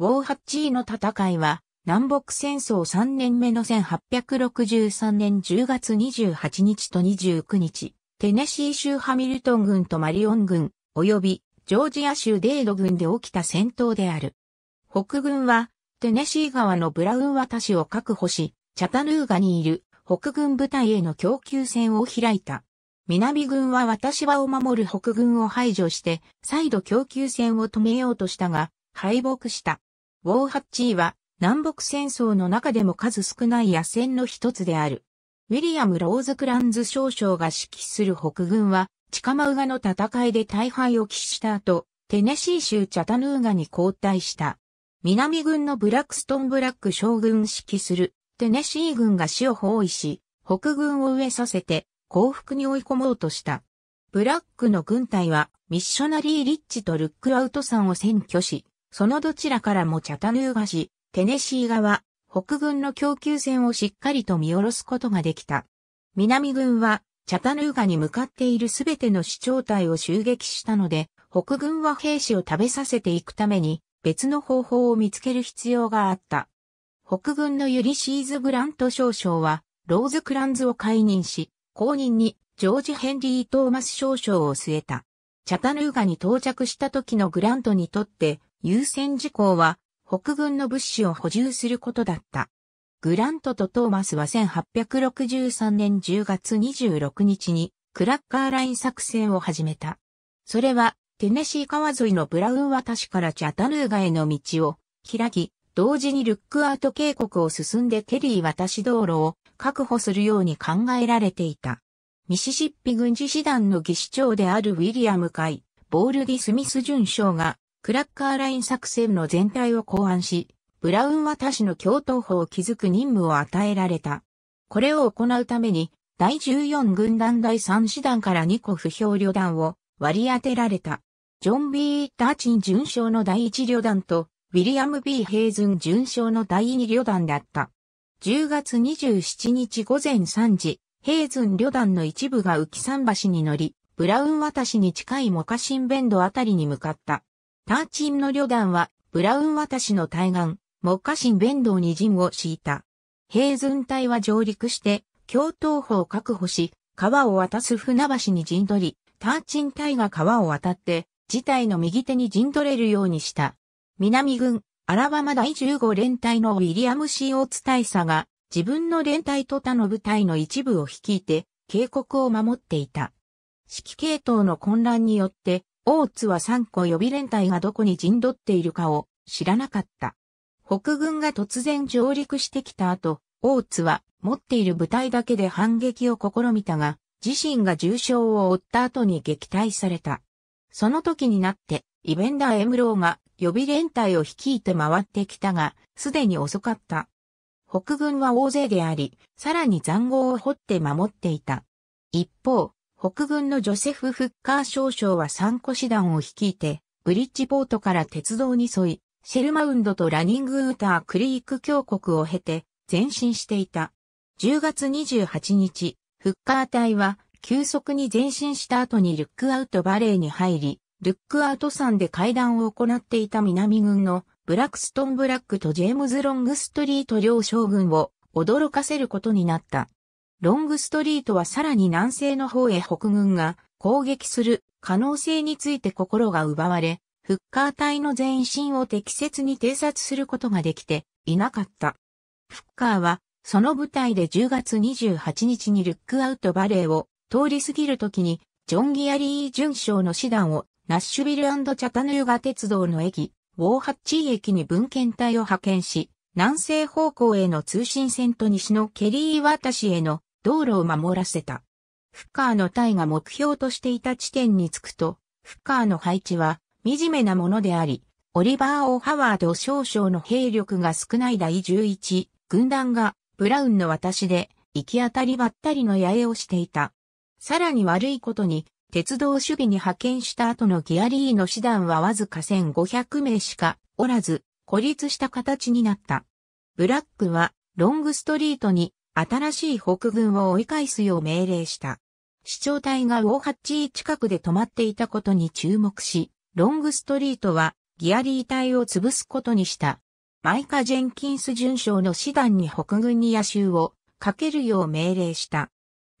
ウォーハッチーの戦いは、南北戦争3年目の1863年10月28日と29日、テネシー州ハミルトン軍とマリオン軍、及びジョージア州デード軍で起きた戦闘である。北軍は、テネシー川のブラウン渡しを確保し、チャタヌーガにいる北軍部隊への供給戦を開いた。南軍は私はを守る北軍を排除して、再度供給戦を止めようとしたが、敗北した。ウォーハッチーは南北戦争の中でも数少ない野戦の一つである。ウィリアム・ローズ・クランズ少将が指揮する北軍は、チカマウガの戦いで大敗を喫した後、テネシー州チャタヌーガに交代した。南軍のブラックストン・ブラック将軍指揮するテネシー軍が死を包囲し、北軍を飢えさせて降伏に追い込もうとした。ブラックの軍隊はミッショナリー・リッチとルックアウト山を占拠し、そのどちらからもチャタヌーガ市、テネシー側、北軍の供給線をしっかりと見下ろすことができた。南軍は、チャタヌーガに向かっているすべての市長隊を襲撃したので、北軍は兵士を食べさせていくために、別の方法を見つける必要があった。北軍のユリシーズ・グラント少将は、ローズ・クランズを解任し、後任にジョージ・ヘンリー・トーマス少将を据えた。チャタヌーガに到着した時のグラントにとって、優先事項は北軍の物資を補充することだった。グラントとトーマスは1863年10月26日にクラッカーライン作戦を始めた。それはテネシー川沿いのブラウン渡しからチャタヌーガへの道を開き、同時にルックアウト渓谷を進んでテリー渡し道路を確保するように考えられていた。ミシシッピ軍事師団の技師長であるウィリアムイ、ボールディ・スミス准将がクラッカーライン作戦の全体を考案し、ブラウンは他の共闘法を築く任務を与えられた。これを行うために、第14軍団第3師団から2個不評旅団を割り当てられた。ジョン・ B・ ダーチン準将の第1旅団と、ウィリアム・ B・ ヘイズン準将の第2旅団だった。10月27日午前3時、ヘイズン旅団の一部が浮き桟橋に乗り、ブラウン渡しに近いモカシンベンドあたりに向かった。ターチンの旅団は、ブラウン渡しの対岸、木下新弁道に陣を敷いた。平準隊は上陸して、京東方を確保し、川を渡す船橋に陣取り、ターチン隊が川を渡って、事態の右手に陣取れるようにした。南軍、アラバマ第15連隊のウィリアム・シーオーツ大佐が、自分の連隊と他の部隊の一部を率いて、警告を守っていた。指揮系統の混乱によって、大津は3個予備連隊がどこに陣取っているかを知らなかった。北軍が突然上陸してきた後、大津は持っている部隊だけで反撃を試みたが、自身が重傷を負った後に撃退された。その時になって、イベンダー・エムローが予備連隊を率いて回ってきたが、すでに遅かった。北軍は大勢であり、さらに残壕を掘って守っていた。一方、北軍のジョセフ・フッカー少将は三個師団を率いて、ブリッジポートから鉄道に沿い、シェルマウンドとラニングウータークリーク峡谷を経て前進していた。10月28日、フッカー隊は急速に前進した後にルックアウトバレーに入り、ルックアウト山で会談を行っていた南軍のブラックストン・ブラックとジェームズ・ロングストリート両将軍を驚かせることになった。ロングストリートはさらに南西の方へ北軍が攻撃する可能性について心が奪われ、フッカー隊の前身を適切に偵察することができていなかった。フッカーは、その部隊で10月28日にルックアウトバレーを通り過ぎるときに、ジョン・ギアリー巡将の師団をナッシュビルチャタヌーガ鉄道の駅、ウォーハッチー駅に文献隊を派遣し、南西方向への通信線と西のケリー渡しへの道路を守らせた。フッカーの隊が目標としていた地点に着くと、フッカーの配置は惨めなものであり、オリバー・オ・ハワード少々の兵力が少ない第11軍団がブラウンの私で行き当たりばったりの野営をしていた。さらに悪いことに、鉄道守備に派遣した後のギアリーの師団はわずか1500名しかおらず、孤立した形になった。ブラックはロングストリートに新しい北軍を追い返すよう命令した。市長隊がウォーハッチー近くで止まっていたことに注目し、ロングストリートはギアリー隊を潰すことにした。マイカ・ジェンキンス准将の師団に北軍に野襲をかけるよう命令した。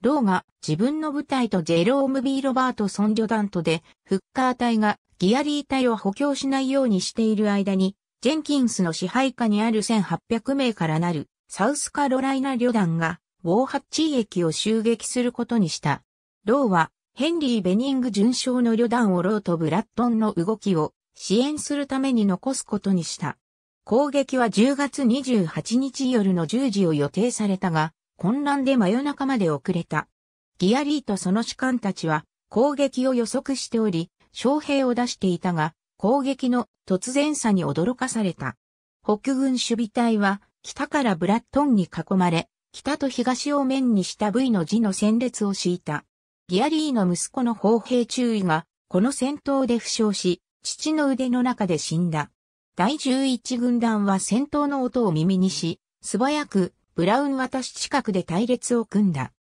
ローが自分の部隊とジェローム・ビー・ロバート・ソン旅団とで、フッカー隊がギアリー隊を補強しないようにしている間に、ジェンキンスの支配下にある1800名からなるサウスカロライナ旅団がウォーハッチー駅を襲撃することにした。ローはヘンリー・ベニング巡将の旅団をローとブラッドンの動きを支援するために残すことにした。攻撃は10月28日夜の10時を予定されたが、混乱で真夜中まで遅れた。ギアリーとその士官たちは攻撃を予測しており、将兵を出していたが、攻撃の突然さに驚かされた。北軍守備隊は北からブラットンに囲まれ、北と東を面にした V の字の戦列を敷いた。ギアリーの息子の砲兵注意が、この戦闘で負傷し、父の腕の中で死んだ。第11軍団は戦闘の音を耳にし、素早くブラウン渡し近くで隊列を組んだ。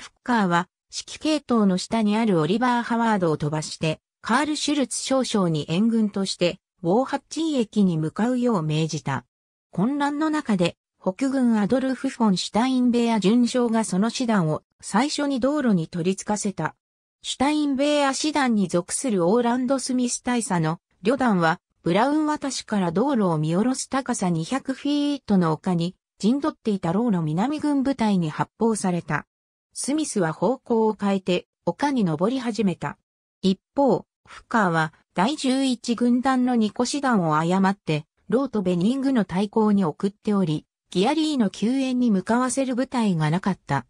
フッカーは指揮系統の下にあるオリバー・ハワードを飛ばして、カール・シュルツ少将に援軍として、ウォーハッチン駅に向かうよう命じた。混乱の中で、北軍アドルフ・フォン・シュタインベア巡将がその師団を最初に道路に取り付かせた。シュタインベア師団に属するオーランド・スミス大佐の旅団は、ブラウン渡しから道路を見下ろす高さ200フィートの丘に陣取っていたローの南軍部隊に発砲された。スミスは方向を変えて丘に登り始めた。一方、フッカーは第11軍団の2個師団を誤ってローとベニングの対抗に送っており、ギアリーの救援に向かわせる部隊がなかった。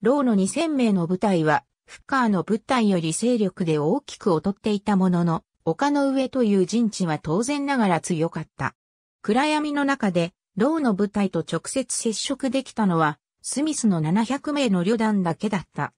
ローの2000名の部隊は、フッカーの部隊より勢力で大きく劣っていたものの、丘の上という陣地は当然ながら強かった。暗闇の中で、ローの部隊と直接接触できたのは、スミスの700名の旅団だけだった。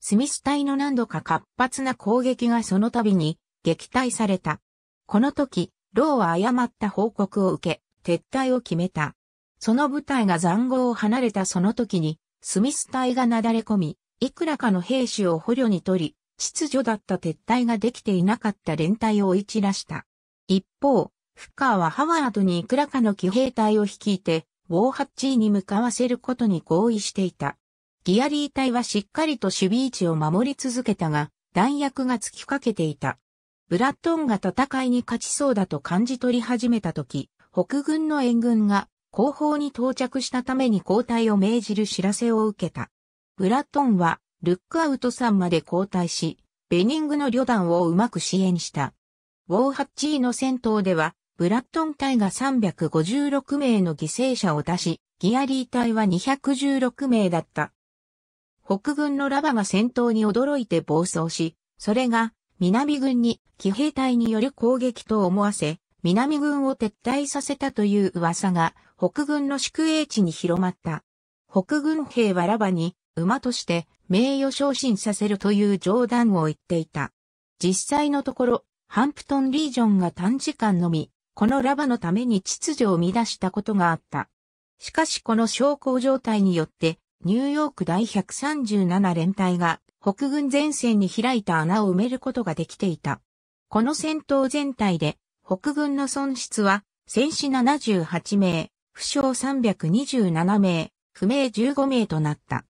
スミス隊の何度か活発な攻撃がその度に撃退された。この時、ローは誤った報告を受け、撤退を決めた。その部隊が残壕を離れたその時に、スミス隊がなだれ込み、いくらかの兵士を捕虜に取り、秩序だった撤退ができていなかった連隊を追い散らした。一方、フッカーはハワードにいくらかの騎兵隊を率いて、ウォーハッチーに向かわせることに合意していた。ギアリー隊はしっかりと守備位置を守り続けたが、弾薬が尽きかけていた。ブラットンが戦いに勝ちそうだと感じ取り始めた時、北軍の援軍が後方に到着したために交代を命じる知らせを受けた。ブラットンはルックアウトさんまで交代し、ベニングの旅団をうまく支援した。ウォーハッチーの戦闘では、ブラットン隊が356名の犠牲者を出し、ギアリー隊は216名だった。北軍のラバが戦闘に驚いて暴走し、それが南軍に騎兵隊による攻撃と思わせ、南軍を撤退させたという噂が北軍の宿営地に広まった。北軍兵はラバに馬として名誉昇進させるという冗談を言っていた。実際のところ、ハンプトンリージョンが短時間のみ、このラバのために秩序を乱したことがあった。しかしこの昇降状態によって、ニューヨーク第137連隊が北軍前線に開いた穴を埋めることができていた。この戦闘全体で北軍の損失は戦死78名、負傷327名、不明15名となった。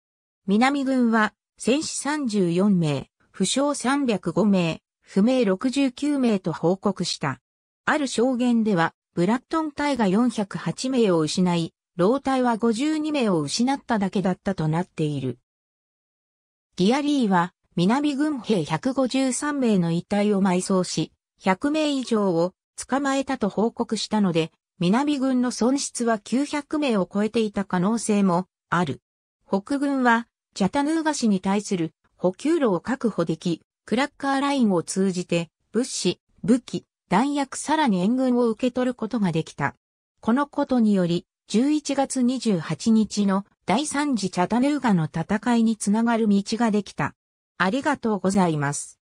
南軍は戦死34名、負傷305名、不明69名と報告した。ある証言では、ブラットン隊が408名を失い、老隊は52名を失っただけだったとなっている。ギアリーは南軍兵153名の遺体を埋葬し、100名以上を捕まえたと報告したので、南軍の損失は900名を超えていた可能性もある。北軍は、チャタヌーガ市に対する補給路を確保でき、クラッカーラインを通じて、物資、武器、弾薬さらに援軍を受け取ることができた。このことにより、11月28日の第三次チャタヌーガの戦いにつながる道ができた。ありがとうございます。